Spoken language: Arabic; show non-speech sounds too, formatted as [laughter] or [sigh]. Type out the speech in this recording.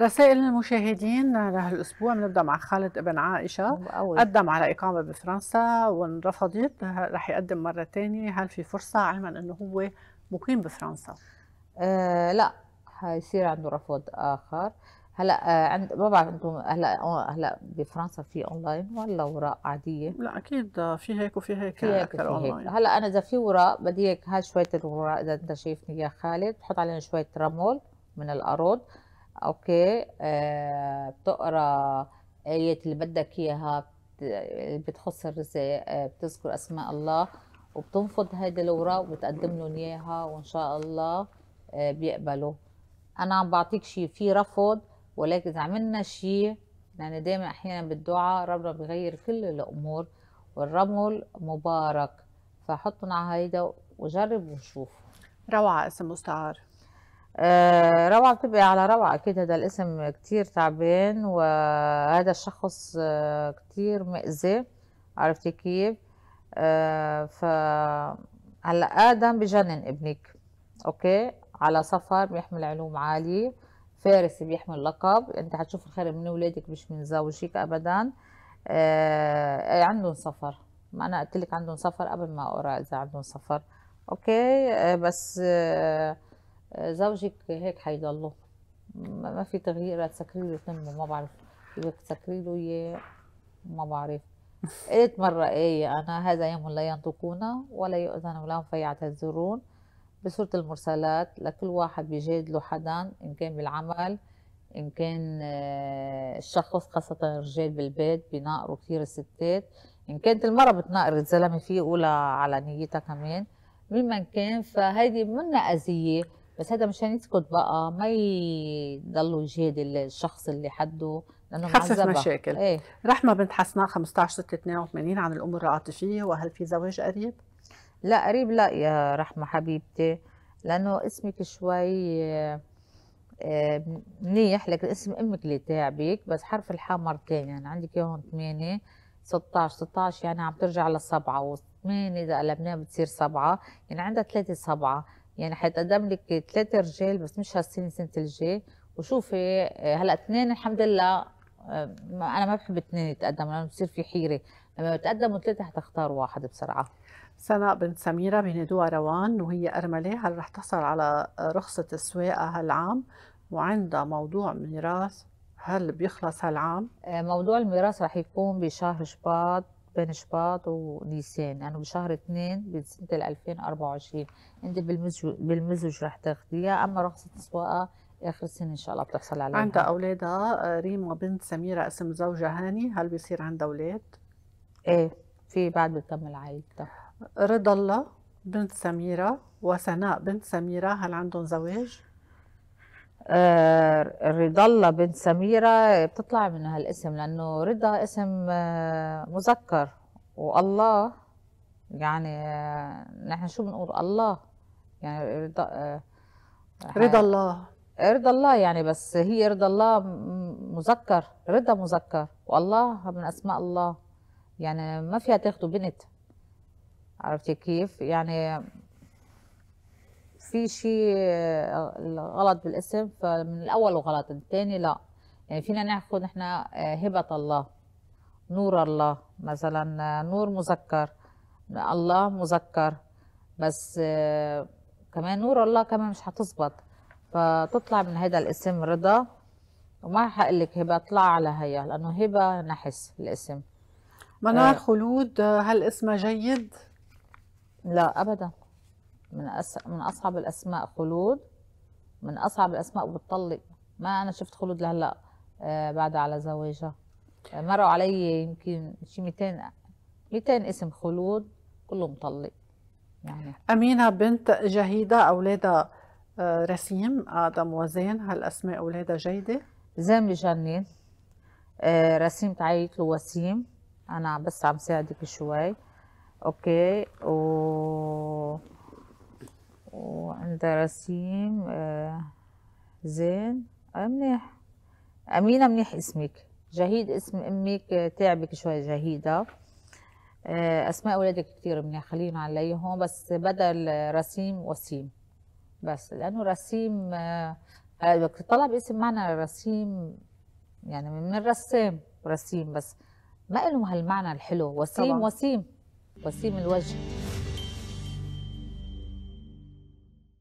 رسائل المشاهدين لهالاسبوع بنبدا مع خالد ابن عائشه قدم على اقامه بفرنسا وانرفضت رح يقدم مره ثانيه هل في فرصه علما انه هو مقيم بفرنسا آه لا حيصير عنده رفض اخر هلا آه عند ما بعرف انتم هلا هلا بفرنسا في اونلاين ولا وراء عاديه؟ لا اكيد في هيك وفي هيك في هيك اكثر هيك. هلا انا اذا في وراء بدي اياك هاي شويه الوراء اذا انت شايفني يا خالد حط علينا شويه رمول من الارض اوكي آه بتقرا آية اللي بدك اياها بت... بتخص الرزق آه بتذكر اسماء الله وبتنفض هيدي الورق وبتقدم لهم اياها وان شاء الله آه بيقبلوا انا عم بعطيك شيء في رفض ولكن اذا عملنا شيء يعني دائما احيانا بالدعاء ربنا بيغير كل الامور والرمل مبارك فحطهم على هيدا وجرب وشوف روعه اسم مستعار آه، روعة بتبقى على روعة أكيد هذا الاسم كتير تعبان وهذا الشخص آه، كتير مأذي عرفتي كيف آه، ف هلا آدم بجنن ابنك أوكي على سفر بيحمل علوم عالية فارس بيحمل لقب أنت حتشوف الخير من ولادك مش من زوجك أبدا إيه، عندهم سفر ما أنا قلت لك عندهم سفر قبل ما أقرأ إذا عندهم سفر أوكي بس آه زوجك هيك حيضله ما في تغيير تسكري له تمه ما بعرف بدك تسكري له اياه ما بعرف [laughs] قلت مرة آية أنا هذا يوم لا ينطقون ولا يؤذن في فيعتذرون بسورة المرسلات لكل واحد بيجاد له حدا إن كان بالعمل إن كان آه، الشخص خاصة الرجال بالبيت بينقروا كثير الستات إن كانت المره بتناقر الزلمة فيه اولى على نيتها كمان مما كان فهيدي منا أذية بس هذا مشان يسكت بقى ما يضلوا يجهد الشخص اللي حده لانه خفف مشاكل ايه؟ رحمه بنت حسناء 15 6 82 عن الامور العاطفيه وهل في زواج قريب؟ لا قريب لا يا رحمه حبيبتي لانه اسمك شوي آه، منيح لكن اسم امك اللي تعبك بس حرف الحاء مرتين يعني عندك هون 8 16 16 يعني عم ترجع لسبعه و8 اذا قلبناها بتصير سبعه يعني عندها ثلاثه سبعه يعني حيتقدم لك ثلاثة رجال بس مش هالسنة سنة الجاي وشوفي آه، هلا اثنين الحمد لله آه، انا ما بحب اثنين يتقدموا لانه بصير في حيرة لما بتقدموا ثلاثة حتختار واحد بسرعة سناء بنت سميرة بينادوها روان وهي أرملة هل رح تحصل على رخصة السواقة هالعام وعندها موضوع ميراث هل بيخلص هالعام؟ آه، موضوع الميراث رح يكون بشهر شباط بين شباط ونيسان يعني بشهر اثنين بسنة 2024 انت بالمزج رح تاخديها اما رخصة السواقة اخر السنه ان شاء الله بتحصل عليها عندها اولادها آه، ريم وبنت سميره اسم زوجها هاني هل بيصير عندها اولاد؟ ايه في بعد بتكمل عائلتها رضا الله بنت سميره وسناء بنت سميره هل عندهم زواج؟ آه، رضا الله بنت سميرة بتطلع من هالاسم لأنه رضا اسم آه، مذكر والله يعني آه، نحن شو بنقول الله يعني رضا رضا الله رضا الله يعني بس هي رضا الله مذكر رضا مذكر والله من أسماء الله يعني ما فيها تاخده بنت عرفتي كيف يعني في شيء آه، غلط بالاسم فمن الاول غلط الثاني لا يعني فينا ناخذ نحن آه، هبه الله نور الله مثلا آه، نور مذكر الله مذكر بس كمان نور الله كمان مش هتزبط فتطلع من هذا الاسم رضا وما حقول لك هبه اطلع على هيا لانه هبه نحس الاسم منار خلود هل اسمها جيد؟ لا ابدا من أس... من اصعب الاسماء خلود من اصعب الاسماء بتطلق ما انا شفت خلود لهلا آه بعد على زواجها آه مروا علي يمكن شي 200 200 اسم خلود كله مطلق يعني امينه بنت جهيده اولادها آه رسيم ادم وزين هالاسماء اولادها جيده زين بجنن آه، رسيم تعيط له وسيم انا بس عم ساعدك شوي اوكي و وعند رسيم آه، زين آه، منيح أمينة منيح اسمك جهيد اسم أمك آه، تعبك شوي جهيدة أسماء أولادك كثير منيح خلينا عليهم بس بدل رسيم وسيم بس لأنه رسيم طلب اسم معنى رسيم يعني من الرسام رسيم بس ما له هالمعنى الحلو وسيم طبعا. وسيم وسيم الوجه